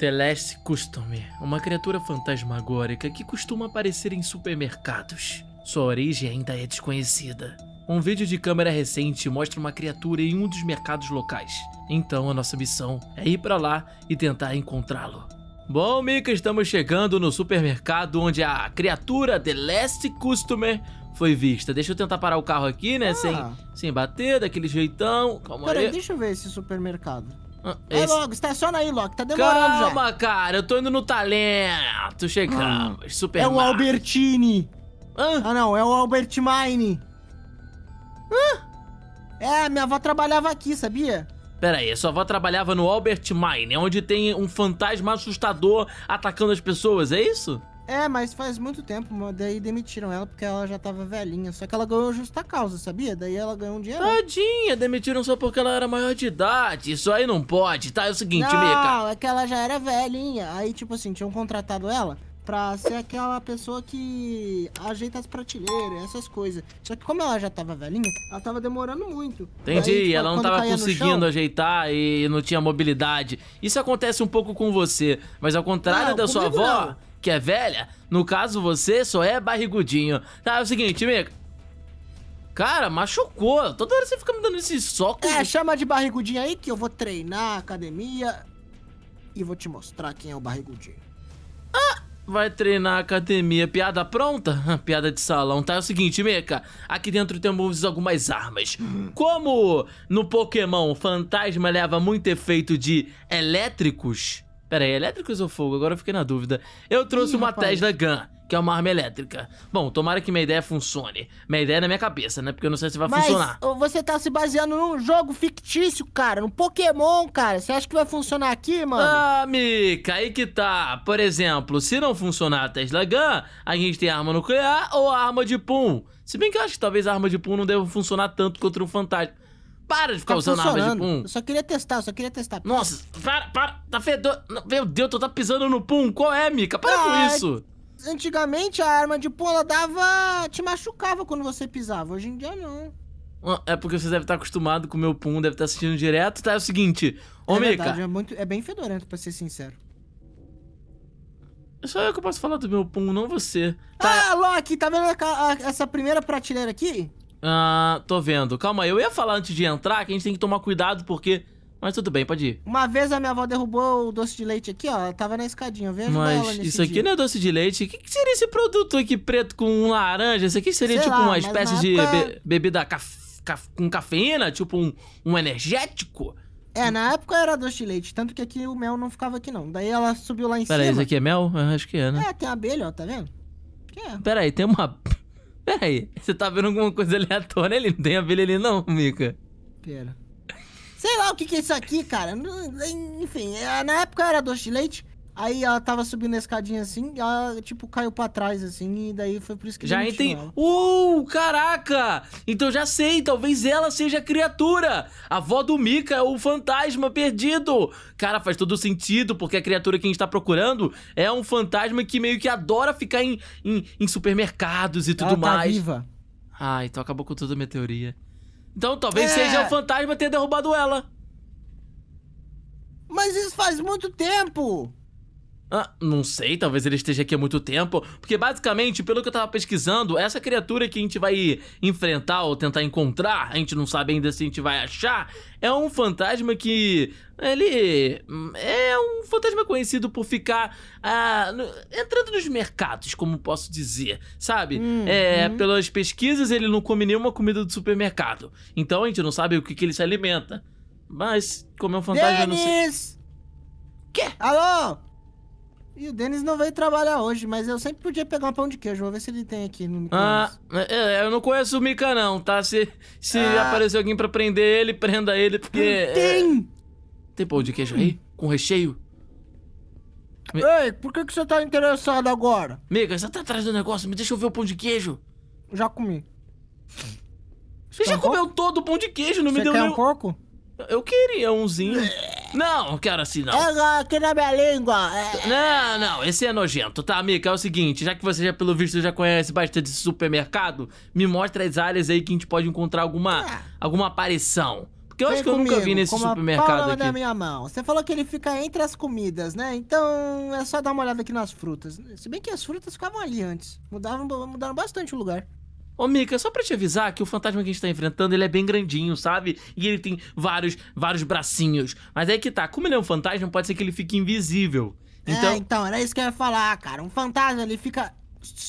Teleste Customer, é. uma criatura fantasmagórica que costuma aparecer em supermercados. Sua origem ainda é desconhecida. Um vídeo de câmera recente mostra uma criatura em um dos mercados locais. Então a nossa missão é ir para lá e tentar encontrá-lo. Bom, Mika, estamos chegando no supermercado onde a criatura The Last Customer é, foi vista. Deixa eu tentar parar o carro aqui, né? Ah. Sem, sem bater, daquele jeitão. Calma Peraí, aí. deixa eu ver esse supermercado. Ah, é esse... É logo, estaciona aí, Loki, tá demorando Calma, já. Calma, cara, eu tô indo no talento. Chegamos, ah, super. É o Albertini. Ah, não, é o Albert Mine. Hã? É, minha avó trabalhava aqui, sabia? Pera aí, sua avó trabalhava no Albert Mine, onde tem um fantasma assustador atacando as pessoas, é isso? É, mas faz muito tempo, daí demitiram ela porque ela já tava velhinha. Só que ela ganhou justa causa, sabia? Daí ela ganhou um dinheiro. Tadinha, demitiram só porque ela era maior de idade. Isso aí não pode, tá? É o seguinte, não, Mika. Não, é que ela já era velhinha. Aí, tipo assim, tinham contratado ela pra ser aquela pessoa que ajeita as prateleiras, essas coisas. Só que como ela já tava velhinha, ela tava demorando muito. Entendi, tipo, ela não tava conseguindo chão... ajeitar e não tinha mobilidade. Isso acontece um pouco com você, mas ao contrário não, da sua avó... Não que é velha. No caso, você só é barrigudinho. Tá, é o seguinte, amigo. Cara, machucou. Toda hora você fica me dando esses socos. É, chama de barrigudinho aí que eu vou treinar academia e vou te mostrar quem é o barrigudinho. Ah, vai treinar academia. Piada pronta? Piada de salão, tá? É o seguinte, Meca. Aqui dentro temos algumas armas. Hum. Como no Pokémon, o fantasma leva muito efeito de elétricos Pera aí, elétricos ou fogo? Agora eu fiquei na dúvida. Eu trouxe Ih, uma rapaz. Tesla Gun, que é uma arma elétrica. Bom, tomara que minha ideia funcione. Minha ideia é na minha cabeça, né? Porque eu não sei se vai Mas funcionar. você tá se baseando num jogo fictício, cara. Num Pokémon, cara. Você acha que vai funcionar aqui, mano? Ah, Mika, aí que tá. Por exemplo, se não funcionar a Tesla Gun, a gente tem arma nuclear ou arma de pum. Se bem que eu acho que talvez a arma de pum não deva funcionar tanto contra um fantasma. Para de ficar tá usando arma de pum. Eu só queria testar, eu só queria testar. Nossa, para, para. Tá fedor. Meu Deus, tu tá pisando no pum. Qual é, Mica? Para ah, com é isso. Antigamente a arma de pum, ela dava... Te machucava quando você pisava. Hoje em dia, não. É porque você deve estar tá acostumado com o meu pum, deve estar tá assistindo direto. Tá, é o seguinte... Ô, é Mica... Verdade, é, muito, é bem fedorento, pra ser sincero. É só eu que posso falar do meu pum, não você. Tá... Ah, Loki, tá vendo essa primeira prateleira aqui? Ah, tô vendo. Calma aí, eu ia falar antes de entrar que a gente tem que tomar cuidado porque... Mas tudo bem, pode ir. Uma vez a minha avó derrubou o doce de leite aqui, ó. Ela tava na escadinha, veja Mas ela isso aqui dia. não é doce de leite. O que, que, seria esse produto aqui preto com laranja? Isso aqui seria Sei tipo lá, uma espécie de be bebida caf caf com cafeína? Tipo um, um energético? É, na época era doce de leite, tanto que aqui o mel não ficava aqui, não. Daí ela subiu lá em Pera cima. Peraí, isso aqui é mel? Eu acho que é, né? É, tem abelha, ó, tá vendo? Que é. Peraí, tem uma, Peraí, você tá vendo alguma coisa aleatória ali? Não tem abelha ali não, Mika. Pera. Sei lá o que, que é isso aqui, cara. Enfim, é, na época era doce de leite. Aí ela tava subindo a escadinha assim, ela, tipo, caiu pra trás, assim, e daí foi por isso que... Já entendi. Uh, caraca! Então já sei, talvez ela seja a criatura. A avó do Mika é o fantasma perdido. Cara, faz todo sentido, porque a criatura que a gente tá procurando é um fantasma que meio que adora ficar em, em, em supermercados e tudo ela tá mais. Tá viva. Ah, então acabou com toda a minha teoria. Então talvez é... seja o fantasma ter derrubado ela. Mas isso faz muito tempo! Ah, não sei, talvez ele esteja aqui há muito tempo, porque basicamente, pelo que eu tava pesquisando, essa criatura que a gente vai enfrentar ou tentar encontrar, a gente não sabe ainda se a gente vai achar, é um fantasma que ele é um fantasma conhecido por ficar ah, entrando nos mercados, como posso dizer, sabe? É, uhum. É, pelas pesquisas, ele não come nenhuma comida do supermercado. Então a gente não sabe o que, que ele se alimenta. Mas, como é um fantasma, Dennis! não sei. Quê? Alô? E o Denis não veio trabalhar hoje, mas eu sempre podia pegar um pão de queijo. Vou ver se ele tem aqui no Ah, é, é, eu não conheço o Mika, não, tá? Se, se ah. aparecer alguém pra prender ele, prenda ele, porque. É- tem! É... Tem pão de queijo aí? Com recheio? Ei, por que, que você tá interessado agora? Mica, você tá atrás do negócio, me deixa eu ver o pão de queijo. Já comi. Você, você já um comeu pouco? todo o pão de queijo, não você me deu quer nenhum... um pouco? Eu queria umzinho. Não, quero assim não. É, aqui na minha língua. É. Não, não, esse é nojento, tá, Mika? É o seguinte, já que você já, pelo visto, já conhece bastante esse supermercado, me mostra as áreas aí que a gente pode encontrar alguma, é. alguma aparição. Porque eu Vem acho que eu nunca vi nesse supermercado aqui. Na minha mão. Você falou que ele fica entre as comidas, né? Então é só dar uma olhada aqui nas frutas. Se bem que as frutas ficavam ali antes. Mudavam, mudaram bastante o lugar. Ô, Mika, só pra te avisar que o fantasma que a gente tá enfrentando, ele é bem grandinho, sabe? E ele tem vários, vários bracinhos. Mas aí que tá, como ele é um fantasma, pode ser que ele fique invisível. É, então... É, então, era isso que eu ia falar, cara. Um fantasma, ele fica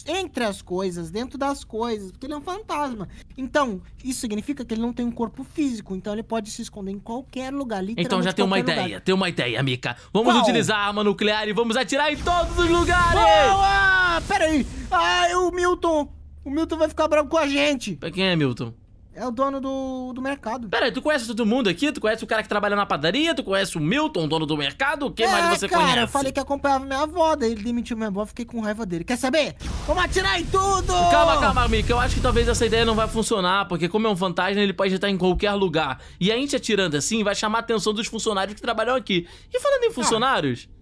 entre as coisas, dentro das coisas, porque ele é um fantasma. Então, isso significa que ele não tem um corpo físico, então ele pode se esconder em qualquer lugar, Então já tem uma ideia, lugar. tem uma ideia, Mika. Vamos Qual? utilizar a arma nuclear e vamos atirar em todos os lugares! Boa! Peraí! Ah, o Milton o Milton vai ficar bravo com a gente. Quem é Milton? É o dono do, do mercado. Pera tu conhece todo mundo aqui? Tu conhece o cara que trabalha na padaria? Tu conhece o Milton, dono do mercado? Quem é, mais você cara, conhece? cara, eu falei que acompanhava minha avó, daí ele demitiu minha avó, fiquei com raiva dele. Quer saber? Vamos atirar em tudo! Calma, calma, amigo, eu acho que talvez essa ideia não vai funcionar, porque como é um fantasma, ele pode estar em qualquer lugar. E a gente atirando assim vai chamar a atenção dos funcionários que trabalham aqui. E falando em ah. funcionários... Ah.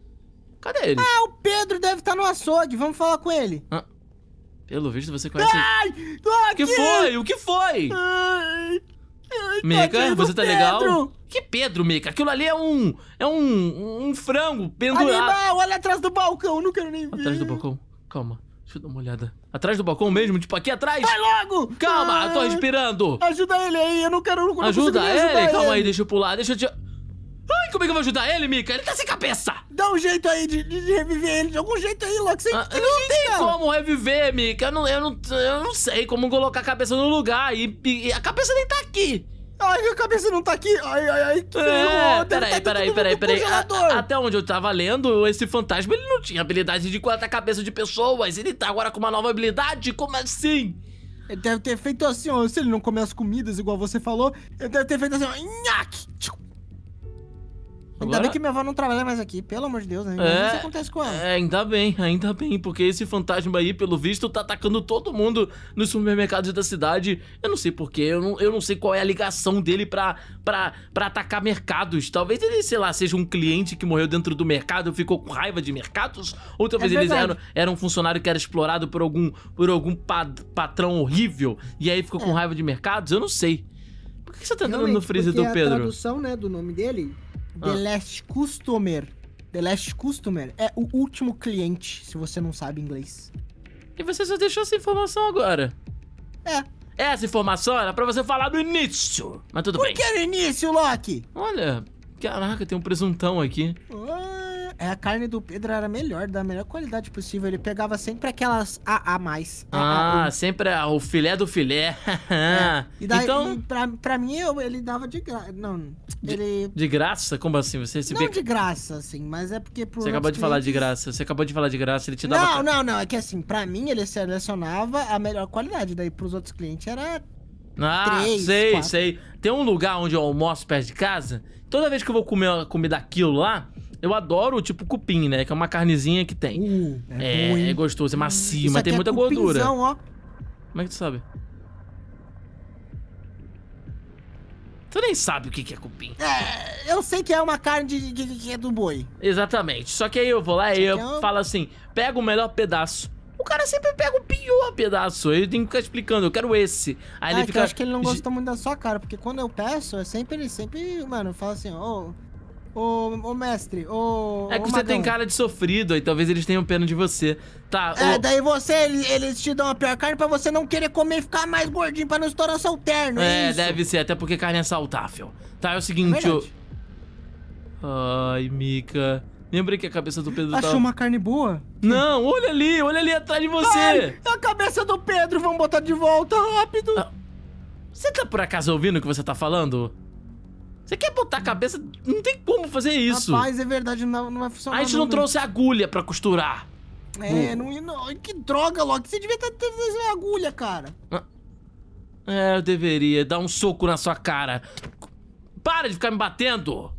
Cadê ele? Ah, o Pedro deve estar no açougue. Vamos falar com ele. Ah, pelo visto você conhece. Ai, o que foi? O que foi? Ai, ai, Meca, você tá Pedro. legal? Que Pedro, Meca? Aquilo ali é um. É um. Um frango pendurado. Animal, olha atrás do balcão, não quero nem ver. Atrás do balcão? Calma. Deixa eu dar uma olhada. Atrás do balcão mesmo? Tipo, aqui atrás? Vai logo! Calma, ah, tô respirando. Ajuda ele aí, eu não quero... não ajuda ele? Calma ele. aí, deixa eu pular, deixa eu te... Sabe como é que eu vou ajudar ele, Mika? Ele tá sem cabeça! Dá um jeito aí de, de reviver ele, de algum jeito aí, Loki. Você ah, não tem cara. como reviver, Mika. Eu não, eu, não, eu não sei como colocar a cabeça no lugar. E, e a cabeça nem tá aqui. Ai, minha cabeça não tá aqui. Ai, ai, ai. É, tá peraí, peraí, peraí, peraí. Até onde eu tava lendo, esse fantasma ele não tinha habilidade de cortar a cabeça de pessoas. Ele tá agora com uma nova habilidade? Como assim? Ele deve ter feito assim, ó. Se ele não come as comidas, igual você falou, ele deve ter feito assim, ó. Nhaque! Agora... Ainda bem que minha avó não trabalha mais aqui, pelo amor de Deus, né? É... Isso acontece com ela. É, ainda bem, ainda bem, porque esse fantasma aí, pelo visto, tá atacando todo mundo nos supermercados da cidade. Eu não sei porquê, eu não, eu não sei qual é a ligação dele pra, pra, pra atacar mercados. Talvez ele, sei lá, seja um cliente que morreu dentro do mercado, e ficou com raiva de mercados, ou talvez é ele era, um funcionário que era explorado por algum, por algum patrão horrível e aí ficou é. com raiva de mercados. Eu não sei. Por que você tá Realmente, dando no freezer do Pedro? A tradução, né, do nome dele The ah. Last Customer. The Last Customer é o último cliente, se você não sabe inglês. E você só deixou essa informação agora. É. é essa informação era pra você falar no início. Mas tudo Por bem. Por que no início, Loki? Olha, caraca, tem um presuntão aqui. Oh. É, a carne do Pedro era melhor, da melhor qualidade possível. Ele pegava sempre aquelas AA+. mais. Ah, a, sempre a, o filé do filé. é. E daí, então... E pra, pra mim, eu, ele dava de graça. Não, de, ele... De graça? Como assim? Você se Não de graça, assim, mas é porque... Por você acabou de clientes... falar de graça. Você acabou de falar de graça, ele te dava... Não, não, não. É que assim, pra mim, ele selecionava a melhor qualidade. Daí pros outros clientes era ah, Três, sei, quatro. sei. Tem um lugar onde eu almoço perto de casa. Toda vez que eu vou comer comida aquilo lá, eu adoro, tipo, cupim, né? Que é uma carnezinha que tem. Uh, é, é, é, gostoso, é macio, mas tem é muita gordura. Ó. Como é que tu sabe? Tu nem sabe o que é cupim. É, eu sei que é uma carne de, de, de, do boi. Exatamente. Só que aí eu vou lá e eu, é falo assim, pega o melhor pedaço. O cara sempre pega o pior pedaço. Ele eu tenho que ficar explicando, eu quero esse. Aí ah, ele é fica... eu acho que ele não gostou muito da sua cara, porque quando eu peço, é sempre, ele sempre, mano, fala assim, ô... Oh, Ô, ô mestre, ô. É que ô, você magão. tem cara de sofrido, aí talvez eles tenham pena de você. Tá, É, ô... daí você, eles te dão a pior carne pra você não querer comer e ficar mais gordinho pra não estourar seu terno. É, é deve ser, até porque carne é saudável. Tá, é o seguinte, é Ai, Mica. Lembra que a cabeça do Pedro Achou uma carne boa? Não, olha ali, olha ali atrás de você. Ai, a cabeça do Pedro, vamos botar de volta rápido. Ah, você tá por acaso ouvindo o que você tá falando? Você quer botar a cabeça? Não tem como fazer isso. Rapaz, é verdade, não, não vai funcionar. A gente não, não trouxe agulha pra costurar. É, não, não, que droga, Loki. Você devia ter trazido agulha, cara. Ah, é, eu deveria dar um soco na sua cara. Para de ficar me batendo!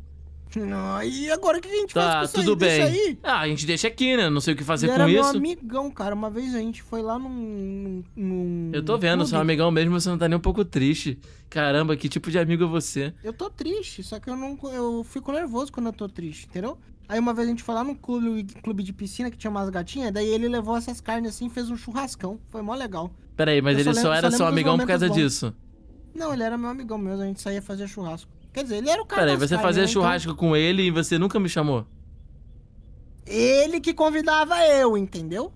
Ah, e agora o que a gente tá, faz com tudo bem. aí? Ah, a gente deixa aqui, né? Não sei o que fazer com com era isso. Meu amigão, cara. Uma vez a gente foi lá num. num eu tô vendo, um amigão mesmo, você não tá nem um pouco triste. Caramba, que tipo de amigo é você? Eu tô triste, só que eu não. Eu fico nervoso quando eu tô triste, entendeu? Aí uma vez a gente foi lá no clube, clube de piscina que tinha umas gatinhas, daí ele levou essas carnes assim e fez um churrascão. Foi mó legal. Peraí, mas eu ele só, lembro, só era só seu amigão por causa bons. disso. Não, ele era meu amigão mesmo, a gente saía fazer churrasco. Quer dizer, ele era o cara. Peraí, você fazia né, então churrasco com ele e você nunca me chamou? Ele que convidava eu, entendeu?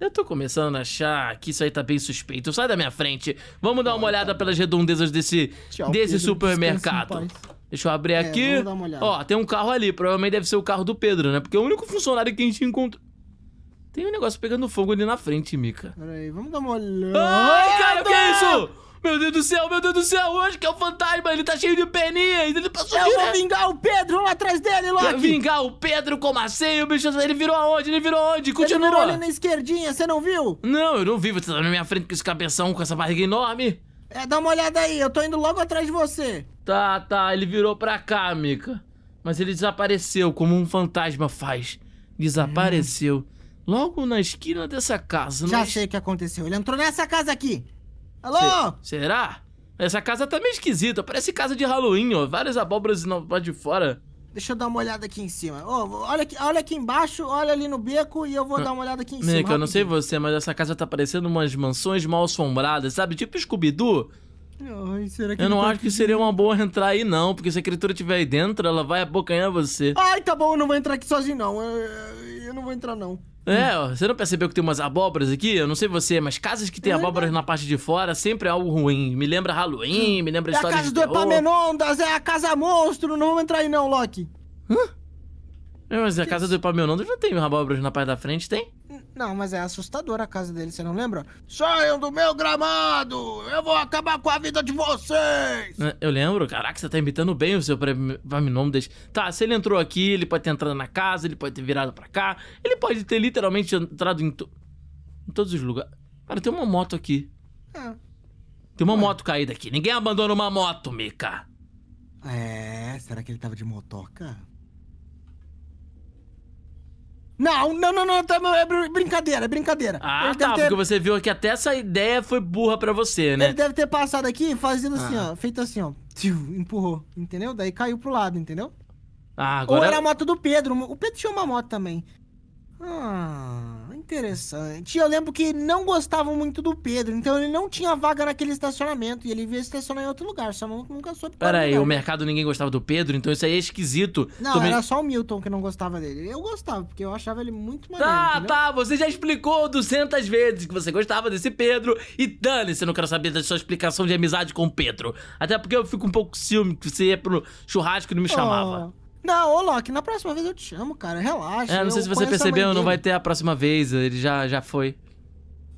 Eu tô começando a achar que isso aí tá bem suspeito. Sai da minha frente. Vamos dar uma olhada tá pelas redondezas desse, Tchau, desse Pedro, supermercado. Deixa eu abrir é, aqui. Ó, tem um carro ali. Provavelmente deve ser o carro do Pedro, né? Porque é o único funcionário que a gente encontra. Tem um negócio pegando fogo ali na frente, Mica. Peraí, vamos dar uma olhada. Ai, cara, o que é isso? Meu Deus do céu, meu Deus do céu, onde que é o fantasma, ele tá cheio de peninhas, ele passou Eu vou vingar o Pedro, vamos atrás dele, Loki! Vingar o Pedro, como assim? O bicho, ele virou aonde? Ele virou onde? Continua! Ele virou ali na esquerdinha, você não viu? Não, eu não vi, você tá na minha frente com esse cabeção, com essa barriga enorme. É, dá uma olhada aí, eu tô indo logo atrás de você. Tá, tá, ele virou pra cá, Mika. Mas ele desapareceu, como um fantasma faz. Desapareceu. Hum. Logo na esquina dessa casa. Já sei o que aconteceu, ele entrou nessa casa aqui. Alô? será? Essa casa tá meio esquisita, parece casa de Halloween, ó. Várias abóboras lá de fora. Deixa eu dar uma olhada aqui em cima. Oh, olha, aqui, olha aqui embaixo, olha ali no beco e eu vou ah, dar uma olhada aqui em Mica, cima. Mica, eu não sei você, mas essa casa tá parecendo umas mansões mal assombradas, sabe? Tipo Scooby-Doo. Ai, será que eu não tá acho que seria uma boa entrar aí, não, porque se a criatura estiver aí dentro, ela vai abocanhar você. Ai, tá bom, eu não vou entrar aqui sozinho, não. Eu, eu não vou entrar, não. É, ó, você não percebeu que tem umas abóboras aqui? Eu não sei você, mas casas que tem é abóboras na parte de fora sempre é algo ruim. Me lembra Halloween, me lembra é história de. A casa do terror. Epaminondas, é a casa monstro, não vamos entrar aí não, Loki. Hã? É, mas a casa do Epaminondas não tem abóboras na parte da frente, tem? Não, mas é assustadora a casa dele, você não lembra? Saiam do meu gramado! Eu vou acabar com a vida de vocês! Eu lembro, caraca, você tá imitando bem o seu Epaminondas. Tá, se ele entrou aqui, ele pode ter entrado na casa, ele pode ter virado pra cá, ele pode ter literalmente entrado em, to... em todos os lugares. Cara, tem uma moto aqui. É. Tem uma Ué. moto caída aqui. Ninguém abandona uma moto, Mika. É, será que ele tava de motoca? Não, não, não, não, tá, é brincadeira, é brincadeira. Ah, ele tá, ter... porque você viu que até essa ideia foi burra pra você, né? Ele deve ter passado aqui fazendo assim, ah. ó, feito assim, ó, tiu, empurrou, entendeu? Daí caiu pro lado, entendeu? Ah, agora... Ou era a moto do Pedro, o Pedro tinha uma moto também. Ah... Interessante. eu lembro que não gostavam muito do Pedro, então ele não tinha vaga naquele estacionamento e ele veio estacionar em outro lugar, só não, nunca soube. Peraí, o mercado ninguém gostava do Pedro, então isso aí é esquisito. Não, Também... era só o Milton que não gostava dele. Eu gostava, porque eu achava ele muito tá, maneiro. Tá, entendeu? tá, você já explicou 200 vezes que você gostava desse Pedro e dane-se, eu não quero saber da sua explicação de amizade com o Pedro. Até porque eu fico um pouco ciúme que você ia pro churrasco e não me oh, chamava. Oh. Não, ô Loki, na próxima vez eu te chamo, cara. Relaxa. É, não sei se você percebeu, não vai ter a próxima vez. Ele já, já foi.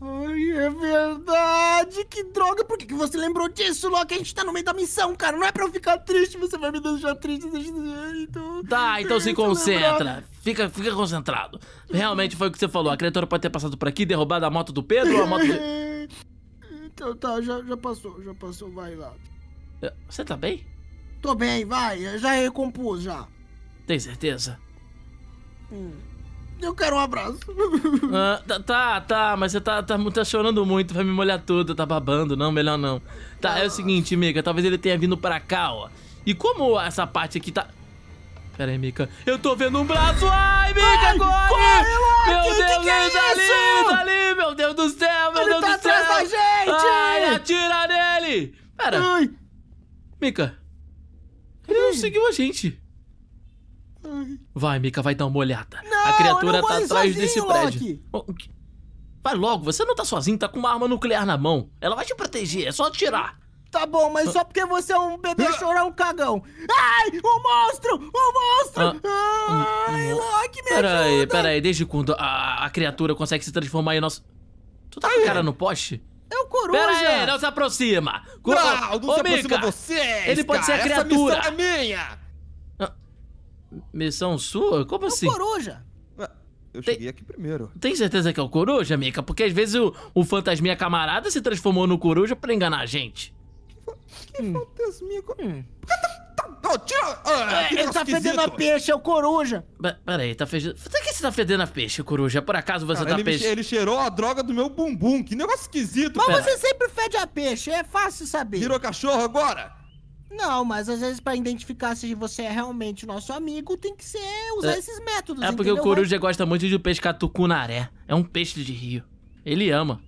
Ai, é verdade. Que droga. Por que, que você lembrou disso, Loki? A gente tá no meio da missão, cara. Não é pra eu ficar triste. Você vai me deixar triste. Então... Tá, então se concentra. Fica, fica concentrado. Realmente foi o que você falou. A criatura pode ter passado por aqui, derrubado a moto do Pedro ou a moto... Então tá, já, já passou, já passou. Vai lá. Você tá bem? Tô bem, vai. já recompus, já. Tem certeza? Hum. Eu quero um abraço. Ah, tá, tá, tá, mas você tá, tá, tá chorando muito, vai me molhar toda, tá babando, não, melhor não. Tá, ah. é o seguinte, Mika, talvez ele tenha vindo pra cá, ó. E como essa parte aqui tá. Pera aí, Mika. Eu tô vendo um braço! Ai, Mika, Ai, corre! corre meu que, Deus, que, que é tá isso? ali, tá ali, meu Deus do céu, meu ele Deus tá do céu! Da gente! Ai, atira nele! Pera. Ai. Mika, ele não seguiu a gente. Vai, Mika, vai dar uma olhada. Não, a criatura tá atrás sozinho, desse prédio. Loki. Vai logo, você não tá sozinho, tá com uma arma nuclear na mão. Ela vai te proteger, é só atirar. Tá bom, mas só porque você é um bebê ah. chorar um cagão. Ai, um monstro! Um monstro! Ah, Ai, um, um... Loki, me pera ajuda! Peraí, desde quando a, a, criatura consegue se transformar em nosso... Tu tá com a cara no poste? É o coruja! Pera aí, não se aproxima! Não, não Ô, se aproxima vocês, é Ele pode cara, ser a criatura! Essa missão é minha! Missão sua? Como é assim? Coruja! Eu tem, cheguei aqui primeiro. Tem certeza que é o coruja, Mika? Porque às vezes o, o fantasminha camarada se transformou no coruja pra enganar a gente. Que, hum. fantasminha... Hum. Tá, tá, tira, ah, ele tá fedendo a peixe, é o coruja. Ba peraí, tá fedendo. Por que você tá fedendo a peixe, coruja? Por acaso você Cara, tá ele peixe? Ele cheirou a droga do meu bumbum, que negócio esquisito. Mas Pera. você sempre fede a peixe, é fácil saber. Virou cachorro agora? Não, mas às vezes para identificar se você é realmente nosso amigo, tem que ser usar é, esses métodos. É porque entendeu? o coruja gosta muito de pescar tucunaré. É um peixe de rio. Ele ama.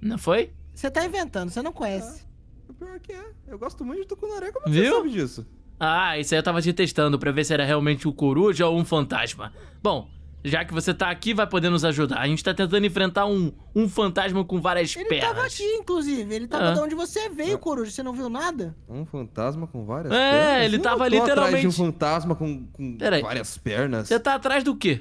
Não foi? Você tá inventando, você não conhece. Ah, o pior que é. Eu gosto muito de tucunaré, como é Viu? você sabe disso? Ah, isso aí eu tava te testando pra ver se era realmente o coruja ou um fantasma. Bom, já que você tá aqui, vai poder nos ajudar. A gente tá tentando enfrentar um, um fantasma com várias ele pernas. Ele tava aqui, inclusive. Ele tava ah. de onde você veio, Coruja. Você não viu nada? Um fantasma com várias é, pernas? É, ele eu tava literalmente... atrás de um fantasma com, com várias pernas. Você tá atrás do quê?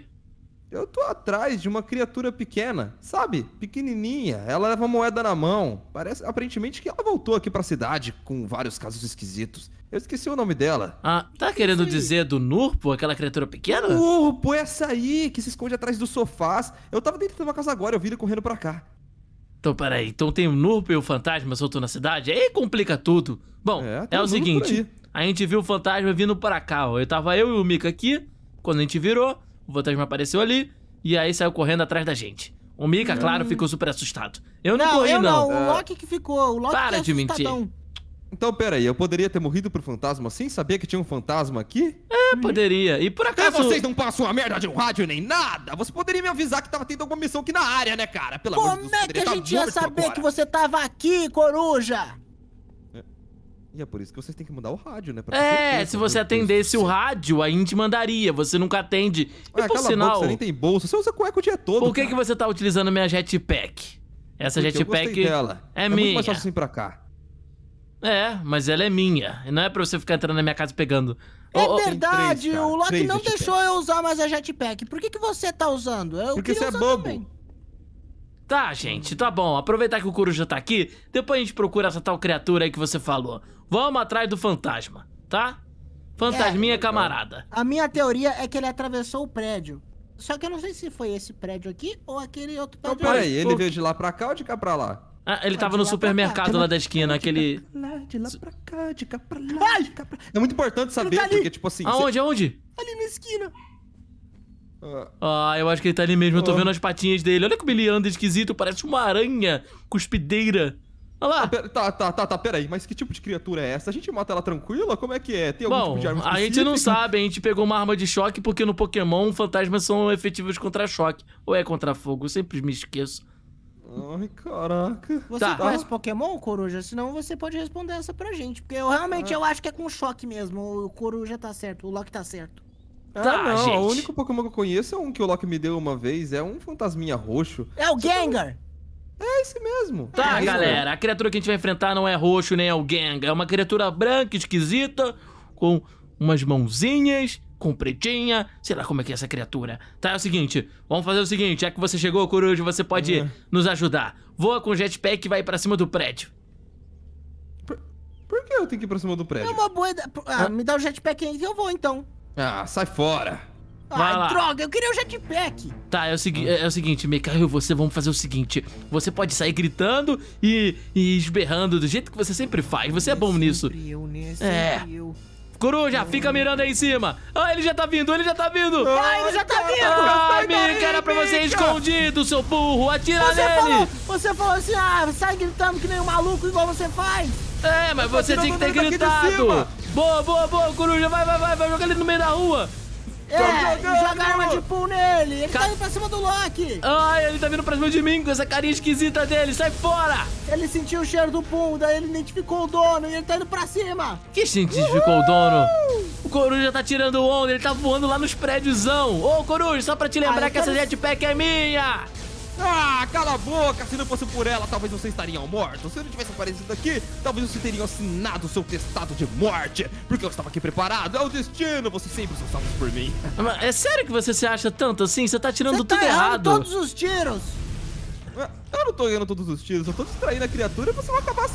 Eu tô atrás de uma criatura pequena, sabe? Pequenininha. Ela leva moeda na mão. Parece aparentemente que ela voltou aqui para a cidade com vários casos esquisitos. Eu esqueci o nome dela. Ah, tá que querendo que dizer do Nurpo, aquela criatura pequena? Nurpo, essa aí que se esconde atrás dos sofás. Eu tava dentro de uma casa agora, eu vi ele correndo para cá. Então, peraí. Então tem o Nurpo e o fantasma soltou na cidade? Aí complica tudo. Bom, é, é o seguinte. A gente viu o fantasma vindo para cá, ó. Eu tava eu e o Mika aqui. Quando a gente virou, o fantasma apareceu ali e aí saiu correndo atrás da gente. O Mika, hum. claro, ficou super assustado. Eu não, não corri, eu não. não. O é. Loki que ficou. O Loki Para que é de mentir. Então, pera aí, eu poderia ter morrido pro fantasma sem assim? saber que tinha um fantasma aqui? É, poderia. E por é, acaso... É, vocês não passam a merda de um rádio nem nada! Você poderia me avisar que tava tendo alguma missão aqui na área, né, cara? Pelo Como é que a tá gente ia saber agora. que você tava aqui, coruja? E é por isso que vocês têm que mudar o rádio, né? Pra é, se você atendesse o rádio, a gente mandaria. Você nunca atende. E é, por sinal... Boca, você nem tem bolsa, você usa cueca o dia todo. Por que, que você tá utilizando minha jetpack? Essa Porque jetpack dela. é, é minha. É muito mais fácil assim pra cá. É, mas ela é minha. Não é pra você ficar entrando na minha casa pegando. É oh, oh. verdade, três, o Loki não jetpack. deixou eu usar mais a jetpack. Por que, que você tá usando? Eu Porque você é bobo. Também. Tá, gente, tá bom. Aproveitar que o Coruja tá aqui, depois a gente procura essa tal criatura aí que você falou. Vamos atrás do fantasma, tá? Fantasminha é, camarada. A minha teoria é que ele atravessou o prédio. Só que eu não sei se foi esse prédio aqui ou aquele outro então, prédio. Então, peraí, ele veio de lá pra cá ou de cá pra lá? Ah, ele ah, tava no supermercado lá, da esquina, aquele... De lá pra cá, de cá pra lá, de cá pra... É muito importante saber, tá porque, tipo assim... Aonde, aonde? Ali na esquina. Ah, ah, eu acho que ele tá ali mesmo. Eu tô ah. vendo as patinhas dele. Olha como ele anda esquisito, parece uma aranha cuspideira. Olha lá. Ah, pera, tá, tá, tá, tá, peraí. Mas que tipo de criatura é essa? A gente mata ela tranquila? Como é que é? Tem algum Bom, tipo de arma específica? a gente não sabe. A gente pegou uma arma de choque porque no Pokémon fantasmas são efetivos contra choque. Ou é contra fogo, eu sempre me esqueço. Ai, caraca. Você tá. conhece Pokémon, Coruja? Senão você pode responder essa pra gente. Porque eu realmente ah. eu acho que é com choque mesmo. O Coruja tá certo, o Loki tá certo. Ah, tá, ah, não. Gente. O único Pokémon que eu conheço é um que o Loki me deu uma vez. É um fantasminha roxo. É o tá Gengar! É esse mesmo. Tá, é galera. A criatura que a gente vai enfrentar não é roxo nem é o Gengar. É uma criatura branca, esquisita, com umas mãozinhas, com pretinha. Sei lá como é que é essa criatura. Tá, é o seguinte. Vamos fazer o seguinte. É que você chegou, Coruja, você pode é. nos ajudar. Voa com o jetpack e vai para cima do prédio. Por, que eu tenho que ir pra cima do prédio? É uma boa... Ah, ah. Me dá o jetpack aí que eu vou, então. Ah, sai fora. Vai lá. droga, eu queria o jetpack. Tá, é o, segui é, é o seguinte, Mikael e você, vamos fazer o seguinte. Você pode sair gritando e, e esberrando do jeito que você sempre faz. Você é bom nisso. Eu, né? É. Eu. Coruja, fica mirando aí em cima. Ah, ele já tá vindo, ele já tá vindo. Ah, ele já tá ah, vindo. Ah, ah era pra você escondido, seu burro. Atira você nele. Falou, você falou assim, ah, sai gritando que nem um maluco igual você faz. É, mas você tinha que ter gritado. Boa, boa, boa, coruja. Vai, vai, vai, vai jogar ele no meio da rua. É, jogando. joga arma de pum nele. Ele tá Ca... tá indo pra cima do Loki. Ai, ele tá vindo pra cima de mim com essa carinha esquisita dele. Sai fora. Ele sentiu o cheiro do pum, daí ele identificou o dono e ele tá indo pra cima. Que identificou o dono? O Coruja tá tirando onda, ele tá voando lá nos prédiosão. Ô, Coruja, só pra te lembrar Ai, que quero... essa jetpack é minha. Ah, cala a boca! Se não fosse por ela, talvez vocês estariam mortos. Se eu não tivesse aparecido aqui, talvez vocês teriam assinado o seu testado de morte. Porque eu estava aqui preparado. É o destino, vocês sempre são salvos por mim. Mas é sério que você se acha tanto assim? Você tá tirando você tá tudo tá errado. todos os tiros. Eu não tô errando todos os tiros, eu tô distraindo a criatura e você vai acabar...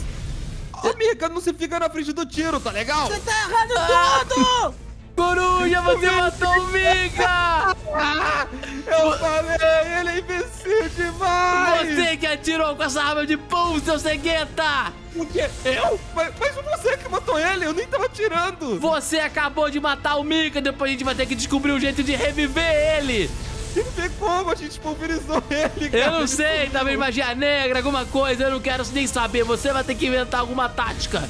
Amiga, não se fica na frente do tiro, tá legal? Você tá errado tudo! Coruja, você matou o Mika! Eu falei, ele é imbecil demais! Você que atirou com essa arma de pão, seu cegueta! O quê? Eu? Mas, mas você que matou ele, eu nem tava atirando! Você acabou de matar o Mika, depois a gente vai ter que descobrir um jeito de reviver ele! Reviver como? A gente pulverizou ele, cara. Eu não sei, talvez magia negra, alguma coisa, eu não quero nem saber. Você vai ter que inventar alguma tática.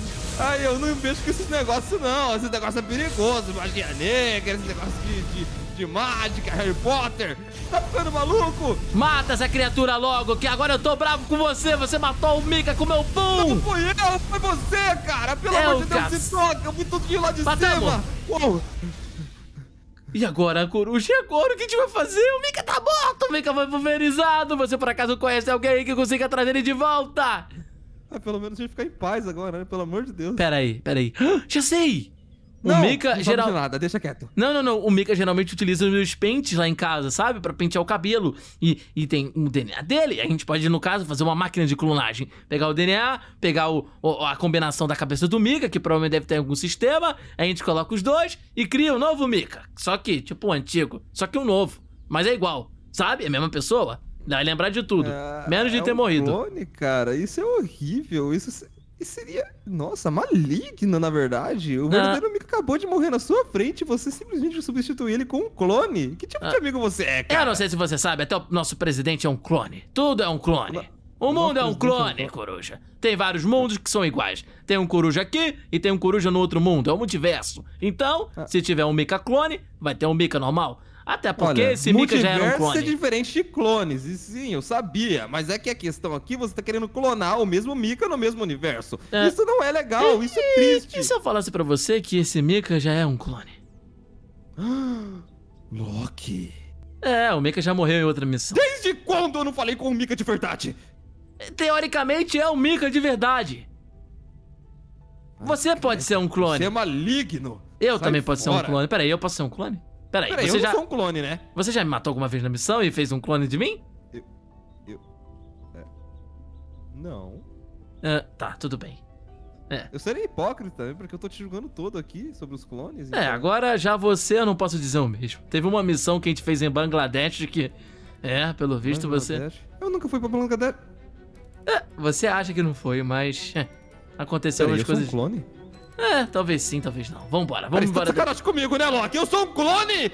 Aí eu não mexo com esses negócios, não. Esse negócio é perigoso. Magia negra, esse negócio de, de, de mágica, Harry Potter. Tá ficando maluco? Mata essa criatura logo, que agora eu tô bravo com você. Você matou o Mika com meu pão. Não fui eu, foi você, cara. Pelo é amor de Deus, se toca. Eu vi tudo de lá de Batamos. cima. Uou. E agora, Coruja, e agora? O que a gente vai fazer? O Mika tá morto, o Mika foi pulverizado. Você por acaso conhece alguém que consiga trazer ele de volta? Ah, pelo menos a gente ficar em paz agora, né? Pelo amor de Deus. Peraí, peraí. aí já sei! O não, Mika não geral... nada, deixa quieto. Não, não, não. O Mika geralmente utiliza os meus pentes lá em casa, sabe? para pentear o cabelo. E, e tem o DNA dele. A gente pode, no caso, fazer uma máquina de clonagem. Pegar o DNA, pegar o, o a combinação da cabeça do Mika, que provavelmente deve ter algum sistema. A gente coloca os dois e cria um novo Mika. Só que, tipo, um antigo. Só que um novo. Mas é igual, sabe? É a mesma pessoa. Vai lembrar de tudo. É, menos de é ter um morrido. Clone, cara, isso é horrível. Isso, isso seria. Nossa, maligno, na verdade. O ah. verdadeiro amigo acabou de morrer na sua frente e você simplesmente substitui ele com um clone. Que tipo ah. de amigo você é, cara? Eu não sei se você sabe, até o nosso presidente é um clone. Tudo é um clone. O mundo é um é clone, coruja. Tem vários mundos que são iguais. Tem um coruja aqui e tem um coruja no outro mundo. É o um multiverso. Então, ah. se tiver um Mika clone, vai ter um Mika normal. Até porque Olha, esse Mika já era um é clone. é diferente de clones, e sim, eu sabia. Mas é que a questão aqui, você tá querendo clonar o mesmo Mika no mesmo universo. É. Isso não é legal, e, isso é triste. E se eu falasse para você que esse Mika já é um clone? Loki... É, o Mika já morreu em outra missão. Desde quando eu não falei com o Mika de verdade? Teoricamente é o Mika de verdade. Ah, você pode ser um clone. Você é maligno. Eu Sai também posso ser um clone. Peraí, eu posso ser um clone? Peraí, Peraí você eu já... sou um clone, né? Você já me matou alguma vez na missão e fez um clone de mim? Eu... Eu... É... Não. Ah, tá, tudo bem. É. Eu seria hipócrita, Porque eu tô te julgando todo aqui sobre os clones. É, então... É, agora já você eu não posso dizer o mesmo. Teve uma missão que a gente fez em Bangladesh de que. É, pelo visto você. Eu nunca fui pra Bangladesh. É, você acha que não foi, mas. É, Aconteceu Peraí, umas eu coisas. Sou um clone? É, talvez sim, talvez não. Vambora, vambora. Você tá de comigo, né, Loki? Eu sou um clone!